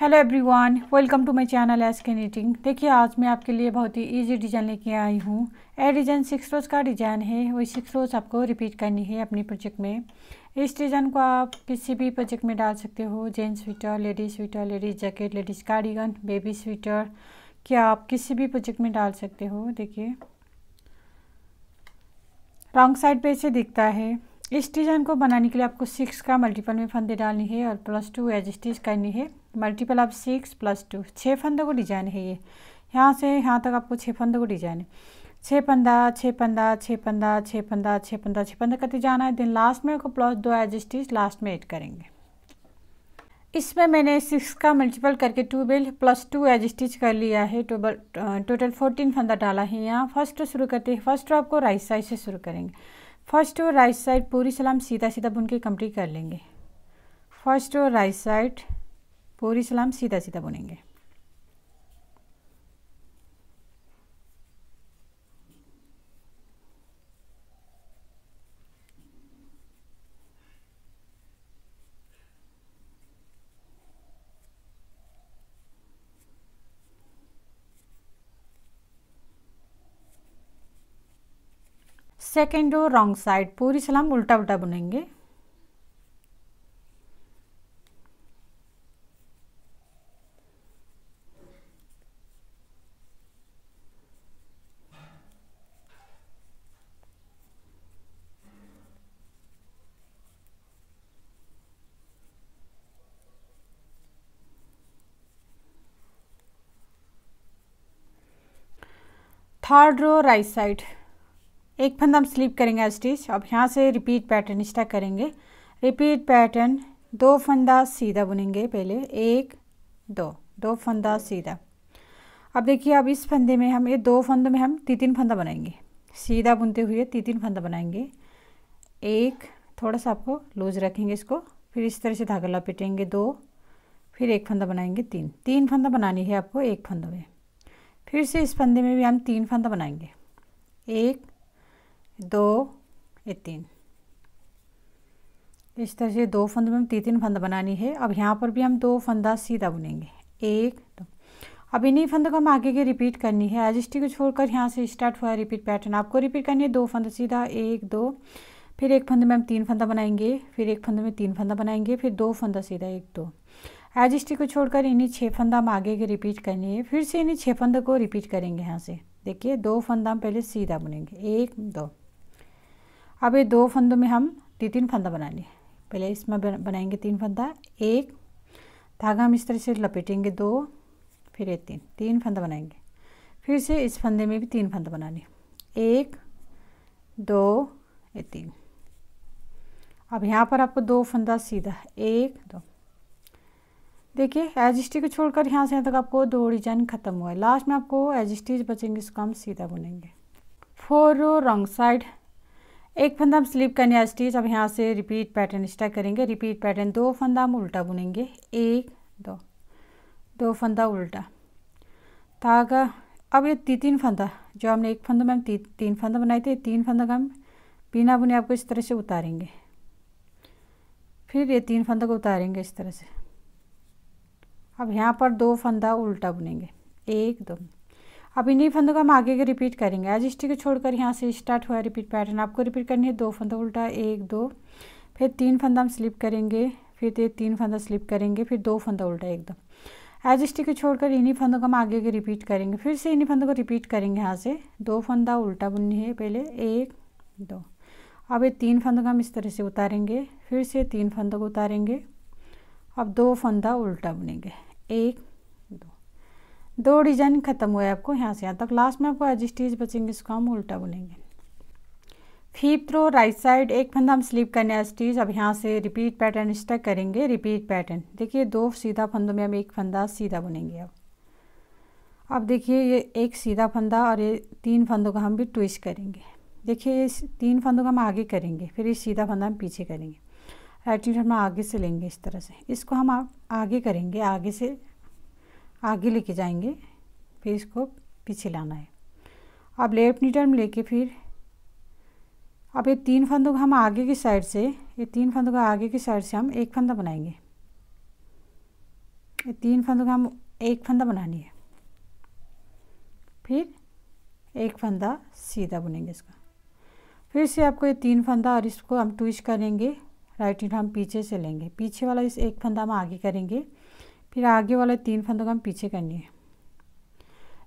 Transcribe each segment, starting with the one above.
hello everyone welcome to my channel S K knitting देखिए आज मैं आपके लिए बहुत ही इजी डिजाइन लेके आई हूँ ए डिजाइन सिक्स रोज़ का डिजाइन है वही सिक्स रोज़ आपको रिपीट करनी है अपनी प्रोजेक्ट में इस डिज़ाइन को आप किसी भी प्रोजेक्ट में डाल सकते हो gents sweater ladies sweater ladies jacket ladies cardigan baby sweater क्या आप किसी भी प्रोजेक्ट में डाल सकते हो देखिए रॉन्ग साइड पर इसे दिखता है इस डिज़ाइन को बनाने के लिए आपको सिक्स का मल्टीपल में फंदे डालनी है और प्लस टू एज स्टिच करनी है मल्टीपल आप सिक्स प्लस टू छः फंदों को डिजाइन है ये यहाँ से यहाँ तक आपको छः फंदों को डिजाइन है छः पंदा छः पंदा छः पंदा छः पंदा छः पंदा छः पंदा करते जाना है दिन लास्ट में आपको प्लस दो एज स्टिच लास्ट में एड करेंगे इसमें मैंने सिक्स का मल्टीपल करके टू बेल प्लस टू एज स्टिच कर लिया है टोटल टोटल फोर्टीन फंदा डाला है यहाँ फर्स्ट शुरू करते हैं फर्स्ट आपको राइट साइड से शुरू करेंगे फर्स्ट और राइट साइड पूरी सलाम सीधा सीधा बुन के कंप्लीट कर लेंगे फर्स्ट और राइट साइड पूरी सलाम सीधा सीधा बुनेंगे सेकेंड रो रॉन्ग साइड पूरी सलाम उल्टा उल्टा बुनेंगे थर्ड रो राइट साइड एक फंदा हम स्लिप करेंगे स्टिच अब यहाँ से रिपीट पैटर्न स्टार्ट करेंगे रिपीट पैटर्न दो फंदा सीधा बुनेंगे पहले एक दो दो फंदा सीधा अब देखिए अब इस फंदे में हम ये दो फंदों में हम तीन तीन फंदा बनाएंगे सीधा बुनते हुए तीन तीन फंदा बनाएंगे एक थोड़ा सा आपको लूज रखेंगे इसको फिर इस तरह से धागा लपेटेंगे दो फिर एक फंदा बनाएंगे तीन तीन फंदा बनानी है आपको एक फंदों में फिर से इस फंदे में भी हम तीन फंदा बनाएंगे एक दो ये तीन इस तरह से दो फंदों में हम तीन तीन फंदा बनानी है अब यहाँ पर भी हम दो फंदा सीधा बुनेंगे एक दो अब इन्हीं फंदों को हम आगे के रिपीट करनी है एजिस्टी को छोड़कर यहाँ से स्टार्ट हुआ रिपीट पैटर्न आपको रिपीट करनी है दो फंदा सीधा एक दो फिर एक फंदे में हम तीन फंदा बनाएंगे फिर एक फंदे में तीन फंदा बनाएंगे फिर दो फंदा सीधा एक दो एजिस्टी को छोड़कर इन्हीं छः फंदा हम आगे के रिपीट करनी है फिर से इन्हीं छः फंद को रिपीट करेंगे यहाँ से देखिए दो फंदा हम पहले सीधा बुनेंगे एक दो अब ये दो फंदों में हम तीन तीन फंदा बना लिए पहले इसमें बनाएंगे तीन फंदा एक धागा हम इस तरह से लपेटेंगे दो फिर ये तीन तीन फंदा बनाएंगे फिर से इस फंदे में भी तीन फंदा बना लिए एक दो ये तीन अब यहाँ पर आपको दो फंदा सीधा एक दो देखिए एज स्टिच को छोड़कर यहाँ से यहाँ तक आपको दो डिजाइन खत्म हुआ है लास्ट में आपको एज स्टिच बचेंगे इसको हम सीधा बुनेंगे फोर रो रॉन्ग साइड एक फंदा हम स्लिप करने स्टिच अब यहाँ से रिपीट पैटर्न स्टार्ट करेंगे रिपीट पैटर्न दो फंदा हम उल्टा बुनेंगे एक दो दो फंदा उल्टा धागा तो अब ये ती तीन फंदा जो हमने एक फंदा में हम ती, तीन फंदा बनाए थे तीन फंदा का हम बिना बुने आपको इस तरह से उतारेंगे फिर ये तीन फंदा को उतारेंगे इस तरह से अब यहाँ पर दो फंदा उल्टा बुनेंगे एक दो अब इन्हीं फंदों का हम आगे के रिपीट करेंगे एज स्टिक को छोड़कर यहाँ से स्टार्ट हुआ रिपीट पैटर्न आपको रिपीट करनी है दो फंदा उल्टा एक दो फिर तीन फंदा हम स्लिप करेंगे फिर ये तीन फंदा स्लिप करेंगे फिर दो फंदा उल्टा एकदम एज स्टिक को छोड़कर इन्हीं फंदों का हम आगे के रिपीट करेंगे फिर से इन्हीं फंदों को रिपीट करेंगे यहाँ से दो फंदा उल्टा बुननी है पहले एक दो अब ये तीन फंदों का हम इस तरह से उतारेंगे फिर से तीन फंदों को उतारेंगे अब दो फंदा उल्टा बुनेंगे एक दो डिजाइन खत्म हुए आपको यहाँ से यहाँ तक लास्ट में आपको एज स्टीच बचेंगे इसको हम उल्टा बुनेंगे फीप थ्रो राइट साइड एक फंदा हम स्लीप करने है स्टीच अब यहाँ से रिपीट पैटर्न स्टक करेंगे रिपीट पैटर्न देखिए दो सीधा फंदों में हम एक फंदा सीधा बुनेंगे अब अब देखिए ये एक सीधा फंदा और ये तीन फंदों का हम भी ट्विस्ट करेंगे देखिए ये तीन फंदों का हम आगे करेंगे फिर ये सीधा फंदा हम पीछे करेंगे राइट हम आगे से लेंगे इस तरह से इसको हम आगे करेंगे आगे से आगे लेके जाएंगे फिर इसको पीछे लाना है अब लेफ्ट नीडल में लेके फिर अब ये तीन फंदों का हम आगे की साइड से ये तीन फंदों का आगे की साइड से हम एक फंदा बनाएंगे ये तीन फंदों का हम एक फंदा बनानी है फिर एक फंदा सीधा बुनेंगे इसका फिर से आपको ये तीन फंदा और इसको हम ट्विस्ट करेंगे राइट नीड हम पीछे से लेंगे पीछे वाला इस एक फंदा हम आगे करेंगे फिर आगे वाले तीन फंदों को हम पीछे करनी है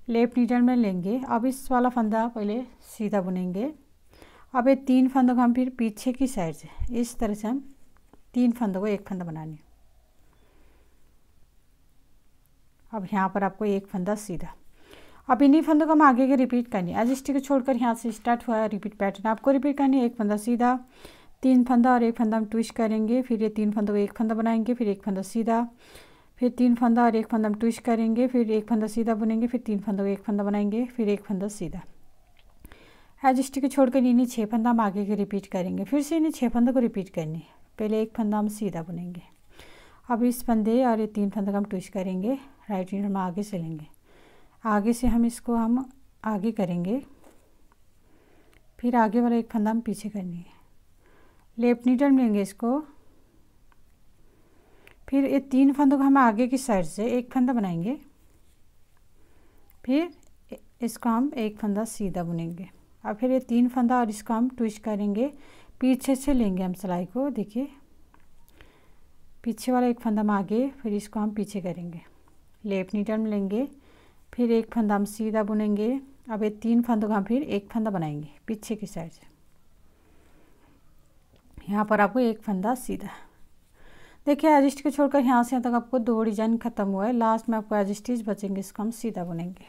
लेफ्ट नीडल में लेंगे अब इस वाला फंदा पहले सीधा बुनेंगे अब ये तीन फंदों को हम फिर पीछे की साइड से इस तरह से हम तीन फंदों को एक फंदा बनानी है अब यहाँ पर आपको एक फंदा सीधा अब इन्हीं फंदों को हम आगे के रिपीट करनी है एजिस्टिक छोड़कर यहाँ से स्टार्ट हुआ है रिपीट पैटर्न आपको रिपीट करनी है एक फंदा सीधा तीन फंदा और एक फंदा हम ट्विस्ट करेंगे फिर ये तीन फंदों को एक फंदा बनाएंगे फिर एक फंदा सीधा फिर तीन फंदा और एक फंदा हम ट्विस्ट करेंगे फिर एक फंदा सीधा बुनेंगे फिर तीन फंदों एक फंदा बनाएंगे फिर एक फंदा सीधा एज स्टिक छोड़कर इन्हें छः फंदा हम आगे के रिपीट करेंगे फिर से इन्हें छः फंदा को रिपीट करनी है पहले एक फंदा हम सीधा बुनेंगे अब इस फंदे और ये तीन फंदा हम ट्विस्ट करेंगे राइट हैंड हम आगे से लेंगे आगे से हम इसको हम आगे करेंगे फिर आगे वाला एक फंदा हम पीछे करनी है लेफ्ट नीडल लेंगे इसको फिर ये तीन फंदों को हम आगे की साइड से एक फंदा बनाएंगे फिर इसको हम एक फंदा सीधा बुनेंगे और फिर ये तीन फंदा और इसको हम ट्विस्ट करेंगे पीछे से लेंगे हम सिलाई को देखिए पीछे वाला एक फंदा हम आगे फिर इसको हम पीछे करेंगे लेफ्ट नीडल में लेंगे फिर एक फंदा हम सीधा बुनेंगे अब ये तीन फंदों का हम फिर एक फंदा बनाएंगे पीछे की साइड से यहाँ पर आपको एक फंदा सीधा देखिए एजिस्ट को छोड़कर यहाँ से यहाँ तक आपको दो डिजाइन खत्म हुआ है लास्ट में आपको एजिस्टिज बचेंगे इसको हम सीधा बुनेंगे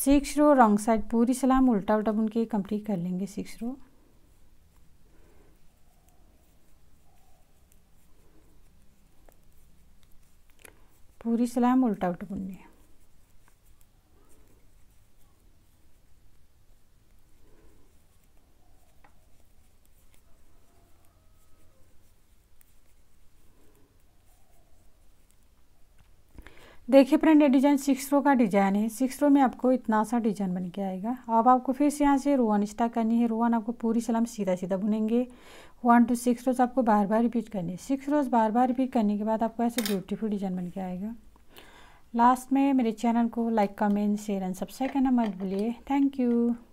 सिक्स रो रॉन्ग साइड पूरी सलाम उल्टा उल्टा बुन के कंप्लीट कर लेंगे सिक्स रो पूरी सलाम उल्टा उल्टा बुनिए देखिए फ्रेंड ये डिजाइन सिक्स रो का डिजाइन है सिक्स रो में आपको इतना सा डिजाइन बन के आएगा अब आपको फिर से यहाँ से रोवन स्टार्ट करनी है रोवन आपको पूरी सलाम सीधा सीधा बुनेंगे वन टू सिक्स रोज आपको बार बार रिपीट करनी है सिक्स रोज बार बार रिपीट करने के बाद आपको ऐसे ब्यूटीफुल डिजाइन बन के आएगा लास्ट में मेरे चैनल को like comment share and subscribe करना मत भूलिए थैंक यू